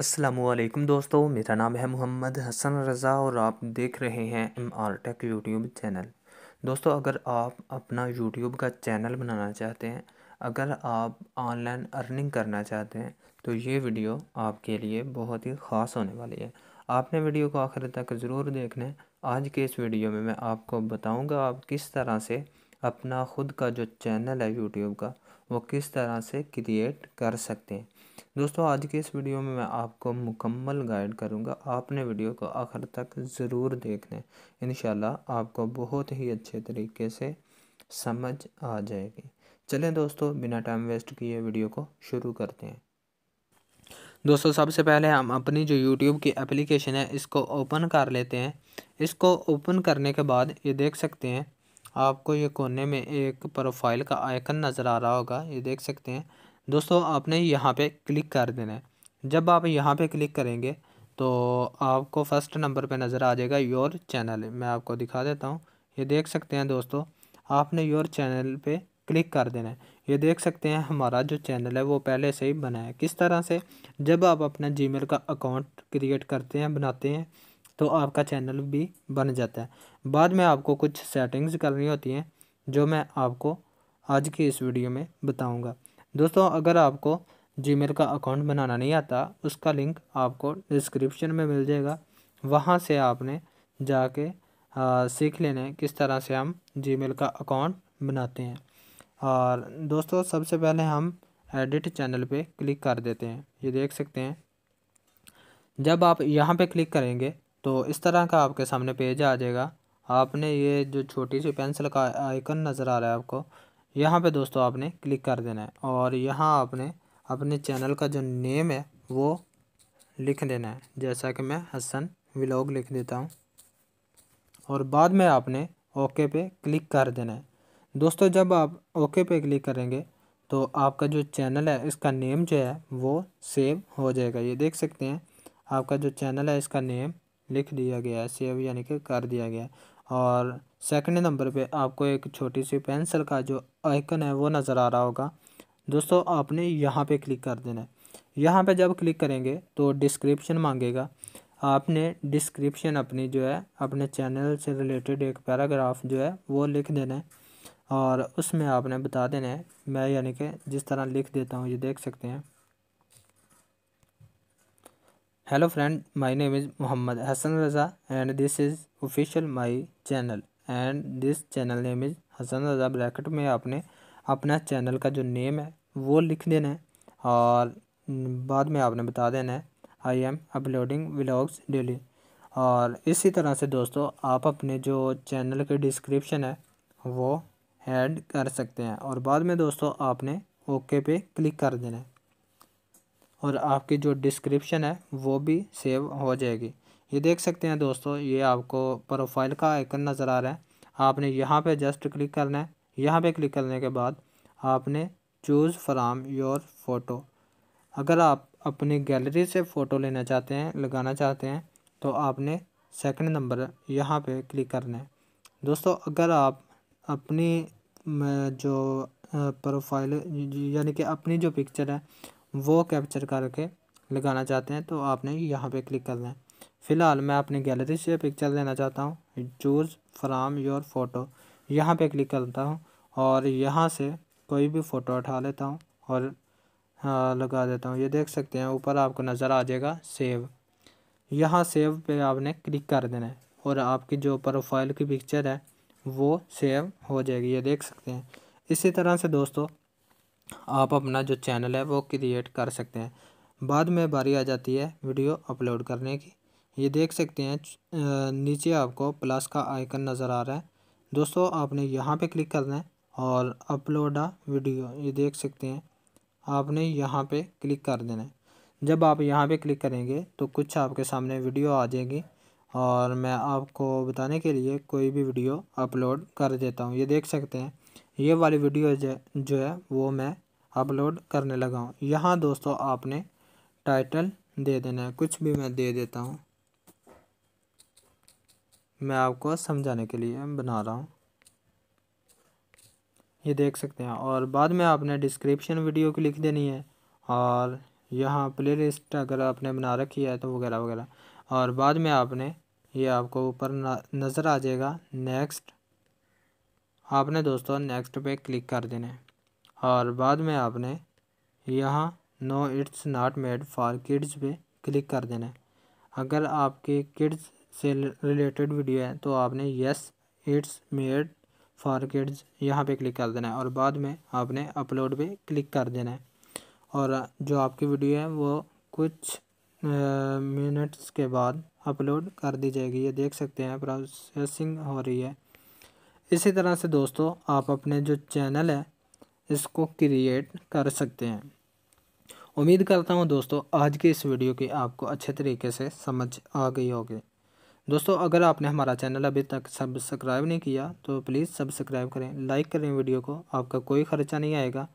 असलम दोस्तों मेरा नाम है मोहम्मद हसन रज़ा और आप देख रहे हैं M R tech YouTube channel दोस्तों अगर आप अपना यूट्यूब का चैनल बनाना चाहते हैं अगर आप ऑनलाइन अर्निंग करना चाहते हैं तो ये वीडियो आपके लिए बहुत ही ख़ास होने वाली है आपने वीडियो को आखिर तक ज़रूर देखना है आज के इस वीडियो में मैं आपको बताऊँगा आप किस तरह से अपना ख़ुद का जो चैनल है यूट्यूब का वो किस तरह से क्रिएट कर सकते हैं दोस्तों आज के इस वीडियो में मैं आपको मुकम्मल गाइड करूंगा आपने वीडियो को आखिर तक ज़रूर देखना है इन आपको बहुत ही अच्छे तरीके से समझ आ जाएगी चलें दोस्तों बिना टाइम वेस्ट किए वीडियो को शुरू करते हैं दोस्तों सबसे पहले हम अपनी जो YouTube की एप्लीकेशन है इसको ओपन कर लेते हैं इसको ओपन करने के बाद ये देख सकते हैं आपको ये कोने में एक प्रोफाइल का आइकन नज़र आ रहा होगा ये देख सकते हैं दोस्तों आपने यहाँ पे क्लिक कर देना है जब आप यहाँ पे क्लिक करेंगे तो आपको फर्स्ट नंबर पे नज़र आ जाएगा योर चैनल मैं आपको दिखा देता हूँ ये देख सकते हैं दोस्तों आपने योर चैनल पे क्लिक कर देना है ये देख सकते हैं हमारा जो चैनल है वो पहले से ही बना है किस तरह से जब आप अपना जी का अकाउंट क्रिएट करते हैं बनाते हैं तो आपका चैनल भी बन जाता है बाद में आपको कुछ सेटिंग्स करनी होती हैं जो मैं आपको आज की इस वीडियो में बताऊंगा दोस्तों अगर आपको जी का अकाउंट बनाना नहीं आता उसका लिंक आपको डिस्क्रिप्शन में मिल जाएगा वहाँ से आपने जाके आ, सीख लेने किस तरह से हम जी का अकाउंट बनाते हैं और दोस्तों सबसे पहले हम एडिट चैनल पे क्लिक कर देते हैं ये देख सकते हैं जब आप यहाँ पे क्लिक करेंगे तो इस तरह का आपके सामने पेज आ जाएगा आपने ये जो छोटी सी पेंसिल का आइकन नज़र आ रहा है आपको यहाँ पे दोस्तों आपने क्लिक कर देना है और यहाँ आपने अपने चैनल का जो नेम है वो लिख देना है जैसा कि मैं हसन व्लॉग लिख देता हूँ और बाद में आपने ओके पे क्लिक कर देना है दोस्तों जब आप ओके पे क्लिक करेंगे तो आपका जो चैनल है इसका नेम जो है वो सेव हो जाएगा ये देख सकते हैं आपका जो चैनल है इसका नेम लिख दिया गया है सेव यानी कि कर दिया गया है और सेकंड नंबर पे आपको एक छोटी सी पेंसिल का जो आइकन है वो नज़र आ रहा होगा दोस्तों आपने यहाँ पे क्लिक कर देना है यहाँ पे जब क्लिक करेंगे तो डिस्क्रिप्शन मांगेगा आपने डिस्क्रिप्शन अपनी जो है अपने चैनल से रिलेटेड एक पैराग्राफ जो है वो लिख देना है और उसमें आपने बता देना है मैं यानी कि जिस तरह लिख देता हूँ ये देख सकते हैं hello friend my name is Mohammad Hasan Raza and this is official my channel and this channel name is Hasan Raza bracket में आपने अपना चैनल का जो नेम है वो लिख देना है और बाद में आपने बता देना है I am uploading vlogs daily और इसी तरह से दोस्तों आप अपने जो चैनल के डिस्क्रिप्शन है वो ऐड कर सकते हैं और बाद में दोस्तों आपने ओके पे क्लिक कर देना है और आपकी जो डिस्क्रिप्शन है वो भी सेव हो जाएगी ये देख सकते हैं दोस्तों ये आपको प्रोफाइल का आइकन नज़र आ रहा है आपने यहाँ पे जस्ट क्लिक करना है यहाँ पे क्लिक करने के बाद आपने चूज़ फ्राम योर फ़ोटो अगर आप अपनी गैलरी से फ़ोटो लेना चाहते हैं लगाना चाहते हैं तो आपने सेकंड नंबर यहाँ पे क्लिक करना है दोस्तों अगर आप अपनी जो प्रोफाइल यानी कि अपनी जो पिक्चर है वो कैप्चर करके लगाना चाहते हैं तो आपने यहाँ पे क्लिक करना है फ़िलहाल मैं अपनी गैलरी से पिक्चर लेना चाहता हूँ चूज़ फ्राम योर फ़ोटो यहाँ पे क्लिक करता हूँ और यहाँ से कोई भी फ़ोटो उठा लेता हूँ और हाँ, लगा देता हूँ ये देख सकते हैं ऊपर आपको नज़र आ जाएगा सेव यहाँ सेव पे आपने क्लिक कर देना है और आपकी जो प्रोफाइल की पिक्चर है वो सेव हो जाएगी ये देख सकते हैं इसी तरह से दोस्तों आप अपना जो चैनल है वो क्रिएट कर सकते हैं बाद में बारी आ जाती है वीडियो अपलोड करने की ये देख सकते हैं नीचे आपको प्लस का आइकन नज़र आ रहा है दोस्तों आपने यहाँ पे क्लिक करना है और अपलोड आ वीडियो ये देख सकते हैं आपने यहाँ पे क्लिक कर देना है जब आप यहाँ पे क्लिक करेंगे तो कुछ आपके सामने वीडियो आ जाएगी और मैं आपको बताने के लिए कोई भी वीडियो अपलोड कर देता हूँ ये देख सकते हैं ये वाली वीडियो जो है वो मैं अपलोड करने लगा हूँ यहाँ दोस्तों आपने टाइटल दे देना है कुछ भी मैं दे देता हूँ मैं आपको समझाने के लिए बना रहा हूँ ये देख सकते हैं और बाद में आपने डिस्क्रिप्शन वीडियो की लिख देनी है और यहाँ प्ले लिस्ट अगर आपने बना रखी है तो वगैरह वगैरह और बाद में आपने ये आपको ऊपर नज़र आ जाएगा नेक्स्ट आपने दोस्तों नेक्स्ट पे क्लिक तो कर देना है और बाद में आपने यहाँ no it's not made for kids पे क्लिक कर देना है अगर आपके किड्स से रिलेटेड वीडियो है तो आपने yes it's made for kids यहाँ पे क्लिक कर देना है और बाद में आपने अपलोड पे क्लिक कर देना है और जो आपकी वीडियो है वो कुछ मिनट्स के बाद अपलोड कर दी जाएगी ये देख सकते हैं प्रोसेसिंग हो रही है इसी तरह से दोस्तों आप अपने जो चैनल है इसको क्रिएट कर सकते हैं उम्मीद करता हूँ दोस्तों आज की इस वीडियो की आपको अच्छे तरीके से समझ आ गई होगी दोस्तों अगर आपने हमारा चैनल अभी तक सब्सक्राइब नहीं किया तो प्लीज़ सब्सक्राइब करें लाइक करें वीडियो को आपका कोई खर्चा नहीं आएगा